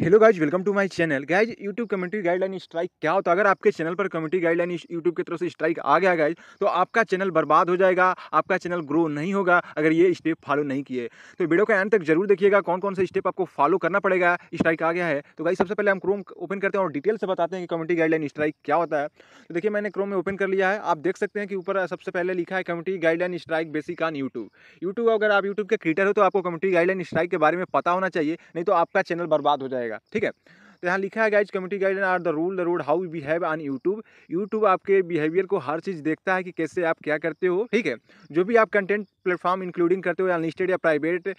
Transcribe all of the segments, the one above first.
hello guys welcome to my channel guys YouTube community guideline strike क्या होता है अगर आपके चैनल पर कम्युनिटी गाइडलाइन यूट्यूब की तरफ से स्ट्राइक आ गया गाइज तो आपका चैनल बर्बाद हो जाएगा आपका चैनल ग्रो नहीं होगा अगर ये स्टेप फॉलो नहीं किए तो वीडियो का एंड तक जरूर देखिएगा कौन कौन से स्टेप आपको फॉलो करना पड़ेगा स्ट्राइक आ गया है तो गाइज सबसे पहले हम क्रोम ओपन करते हैं और डिटेल से बताते हैं कि कम्युनिटी गाइडलाइन स्ट्राइक क्या होता है तो देखिए मैंने क्रोम में ओपन कर लिया है आप देख सकते हैं कि ऊपर सबसे पहले लिखा है community guideline strike basic on YouTube YouTube अगर आप यूट्यूब के क्रिएटर हो तो आपको कम्युनिटी गाइडलाइन स्ट्राइक के बारे में पता होना चाहिए नहीं तो आपका चैनल बर्बाद हो जाएगा जाएगा ठीक है तो यहाँ लिखा है guys community guideline are the rule the rule how we on YouTube YouTube आपके बिहेवियर को हर चीज़ देखता है कि कैसे आप क्या करते हो ठीक है जो भी आप कंटेंट प्लेटफॉर्म इंक्लूडिंग करते हो अनलिस्टेड या private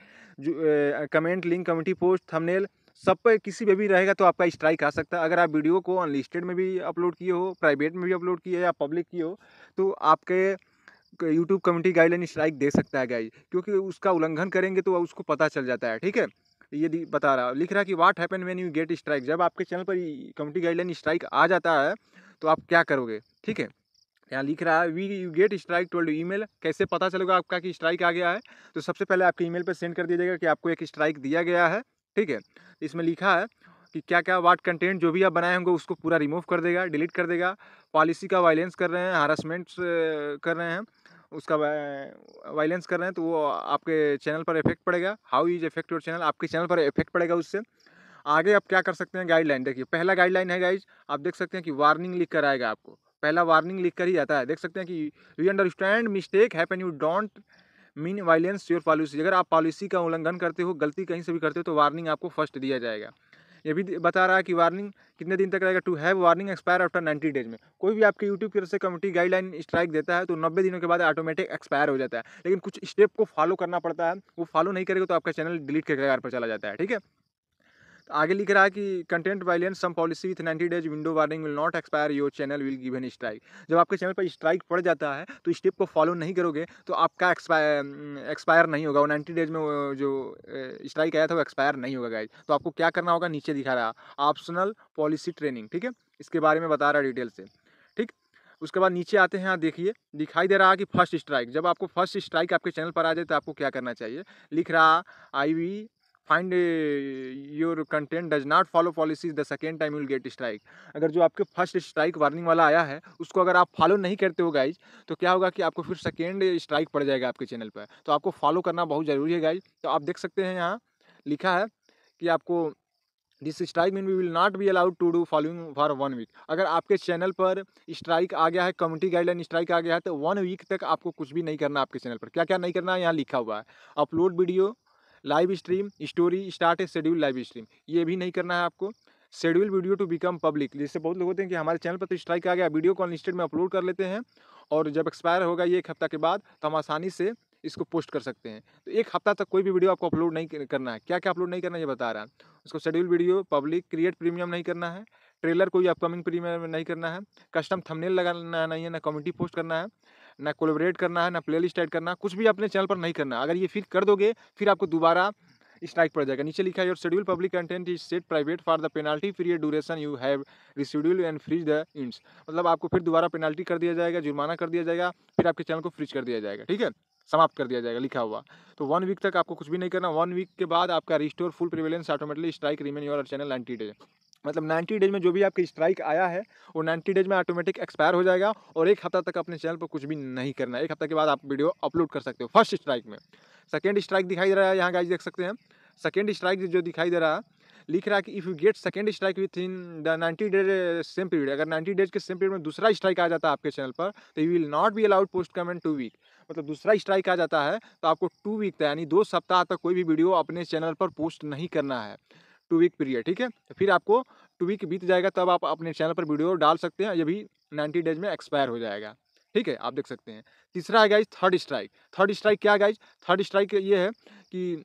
comment link community post thumbnail सब पर किसी पर भी रहेगा तो आपका स्ट्राइक आ सकता है अगर आप वीडियो को अनलिस्टेड में भी अपलोड किए हो प्राइवेट में भी अपलोड किए या पब्लिक किए हो तो आपके यूट्यूब कम्युनिटी गाइडलाइन स्ट्राइक दे सकता है गाइज क्योंकि उसका उल्लंघन करेंगे तो उसको पता चल जाता है ठीक है ये बता रहा लिख रहा है कि what happen when you get strike जब आपके चैनल पर कम्युनिटी गाइडलाइन स्ट्राइक आ जाता है तो आप क्या करोगे ठीक है यहाँ लिख रहा है we you get strike told email कैसे पता चलेगा आपका कि स्ट्राइक आ गया है तो सबसे पहले आपके ईमेल पर सेंड कर दिया जाएगा कि आपको एक स्ट्राइक दिया गया है ठीक है इसमें लिखा है कि क्या क्या वाट कंटेंट जो भी आप बनाए होंगे उसको पूरा रिमूव कर देगा डिलीट कर देगा पॉलिसी का वायलेंस कर रहे हैं हरासमेंट्स कर रहे हैं उसका वायलेंस कर रहे हैं तो वो आपके चैनल पर इफेक्ट पड़ेगा how is effect your channel आपके चैनल पर इफेक्ट पड़ेगा उससे आगे आप क्या कर सकते हैं गाइडलाइन देखिए पहला गाइडलाइन है गाइज आप देख सकते हैं कि वार्निंग लिख कर आएगा आपको पहला वार्निंग लिख कर ही आता है देख सकते हैं कि you understand mistake happen you don't mean violence your policy अगर आप पॉलिसी का उल्लंघन करते हो गलती कहीं से भी करते हो तो वार्निंग आपको फर्स्ट दिया जाएगा ये भी बता रहा है कि वार्निंग कितने दिन तक रहेगा to have warning expire after ninety days में कोई भी आपके यूट्यूब की तरफ से कमेटी गाइडलाइन स्ट्राइक देता है तो नब्बे दिनों के बाद ऑटोमेटिक एक्सपायर हो जाता है लेकिन कुछ स्टेप को फॉलो करना पड़ता है वो फॉलो नहीं करेगा तो आपका चैनल डिलीट के कगार पर चला जाता है ठीक है आगे लिख रहा है कि content violence some policy with ninety days window warning will not expire your channel will given strike जब आपके चैनल पर स्ट्राइक पड़ जाता है तो स्टेप को फॉलो नहीं करोगे तो आपका एक्सपायर एक्सपायर mm, नहीं होगा वो नाइन्टी डेज में जो स्ट्राइक आया था वो एक्सपायर नहीं होगा गाइज तो आपको क्या करना होगा नीचे दिखा रहा ऑप्शनल पॉलिसी ट्रेनिंग ठीक है इसके बारे में बता रहा डिटेल से ठीक उसके बाद नीचे आते हैं यहाँ देखिए दिखाई दे रहा है कि फर्स्ट स्ट्राइक जब आपको फर्स्ट स्ट्राइक आपके चैनल पर आ जाए तो आपको क्या करना चाहिए लिख रहा I we find your content does not follow policies the second time will get strike अगर जो आपके फर्स्ट स्ट्राइक वार्निंग वाला आया है उसको अगर आप फॉलो नहीं करते हो गाइज तो क्या होगा कि आपको फिर सेकेंड स्ट्राइक पड़ जाएगा आपके चैनल पर तो आपको फॉलो करना बहुत ज़रूरी है गाइज तो आप देख सकते हैं यहाँ लिखा है कि आपको this strike mean we will not be allowed to do following for one week अगर आपके चैनल पर स्ट्राइक आ गया है कम्युनिटी गाइडलाइन स्ट्राइक आ गया है तो वन वीक तक आपको कुछ भी नहीं करना आपके चैनल पर क्या क्या नहीं करना है यहाँ लिखा हुआ है upload video live stream story start a schedule live stream ये भी नहीं करना है आपको schedule video to become public जिससे बहुत लोग होते हैं कि हमारे चैनल पर तो स्ट्राइक आ गया वीडियो को अनलिस्टेड में अपलोड कर लेते हैं और जब एक्सपायर होगा ये एक हफ्ता के बाद तो हम आसानी से इसको पोस्ट कर सकते हैं तो एक हफ्ता तक कोई भी वीडियो आपको अपलोड नहीं करना है क्या क्या अपलोड नहीं करना ये बता रहा है उसको schedule video public create premium नहीं करना है ट्रेलर कोई अपकमिंग प्रीमियम में नहीं करना है कस्टम थंबनेल लगाना नहीं है ना कम्युनिटी पोस्ट करना है ना कोलेबरेट करना है ना प्ले लिस्ट ऐड करना कुछ भी अपने चैनल पर नहीं करना अगर ये फिर कर दोगे फिर आपको दोबारा स्ट्राइक पड़ जाएगा नीचे लिखा है your schedule public content is set private for the penalty period duration you have reschedule and freeze the ends मतलब आपको फिर दोबारा पेनाल्टी कर दिया जाएगा जुर्माना कर दिया जाएगा फिर आपके चैनल को फ्रीज कर दिया जाएगा ठीक है समाप्त कर दिया जाएगा लिखा हुआ तो वन वीक तक आपको कुछ भी नहीं करना वन वीक के बाद आपका restore full prevalence automatically strike remain your channel anti day मतलब नाइन्टी डेज में जो भी आपके स्ट्राइक आया है वो नाइन्टी डेज में ऑटोमेटिक एक्सपायर हो जाएगा और एक हफ्ता तक अपने चैनल पर कुछ भी नहीं करना एक हफ्ता के बाद आप वीडियो अपलोड कर सकते हो फर्स्ट स्ट्राइक में सेकेंड स्ट्राइक दिखाई दे रहा है यहाँ गाइज देख सकते हैं सेकेंड स्ट्राइक जो दिखाई दे रहा है लिख रहा है कि if you get second strike with in the ninety days same period अगर नाइन्टी डेज के सेम पीरियड में दूसरा स्ट्राइक आ जाता है आपके चैनल पर तो you will not be allowed post comment two week मतलब दूसरा स्ट्राइक आ जाता है तो आपको टू वीक तक यानी दो सप्ताह तक कोई भी वीडियो अपने चैनल पर पोस्ट नहीं करना है टू वीक पीरियड ठीक है तो फिर आपको टू वीक बीत जाएगा तब आप अपने चैनल पर वीडियो डाल सकते हैं ये भी नाइन्टी डेज में एक्सपायर हो जाएगा ठीक है आप देख सकते हैं तीसरा है guys third strike third strike क्या गाइज थर्ड स्ट्राइक ये है कि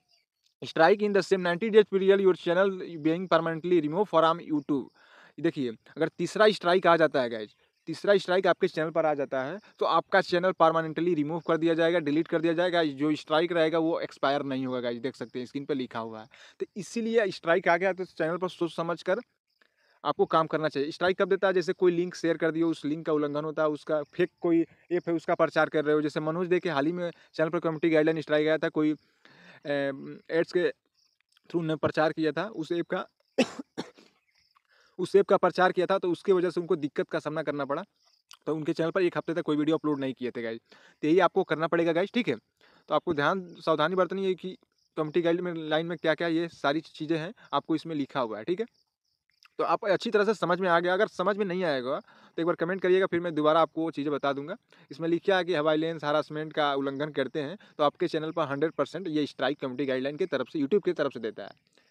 strike in the same ninety days period your channel being permanently remove for आम यूट्यूब देखिए अगर तीसरा स्ट्राइक आ जाता है गाइज तीसरा स्ट्राइक आपके चैनल पर आ जाता है तो आपका चैनल परमानेंटली रिमूव कर दिया जाएगा डिलीट कर दिया जाएगा जो स्ट्राइक रहेगा वो एक्सपायर नहीं होगा गाइज देख सकते हैं स्क्रीन पर लिखा हुआ है तो इसीलिए स्ट्राइक आ गया तो चैनल पर सोच समझ कर आपको काम करना चाहिए स्ट्राइक कब देता है जैसे कोई लिंक शेयर कर दिया उस लिंक का उल्लंघन होता है उसका फेक कोई ऐप है उसका प्रचार कर रहे हो जैसे मनोज देखे हाल ही में चैनल पर कम्युनिटी गाइडलाइन स्ट्राइक आया था कोई एड्स के थ्रू ने प्रचार किया था उस ऐप का उस सेब का प्रचार किया था तो उसकी वजह से उनको दिक्कत का सामना करना पड़ा तो उनके चैनल पर एक हफ्ते तक कोई वीडियो अपलोड नहीं किए थे गाइज तो यही आपको करना पड़ेगा गाइज ठीक है तो आपको ध्यान सावधानी बरतनी है कि कमिटी गाइड में लाइन में क्या क्या ये सारी चीज़ें हैं आपको इसमें लिखा हुआ है ठीक है तो आप अच्छी तरह से समझ में आ गया अगर समझ में नहीं आएगा तो एक बार कमेंट करिएगा फिर मैं दोबारा आपको वो चीज़ें बता दूंगा इसमें लिखा है कि हवाई लेंस हरासमेंट का उल्लंघन करते हैं तो आपके चैनल पर हंड्रेड परसेंट ये स्ट्राइक कमेटी गाइडलाइन की तरफ से यूट्यूब की तरफ से देता है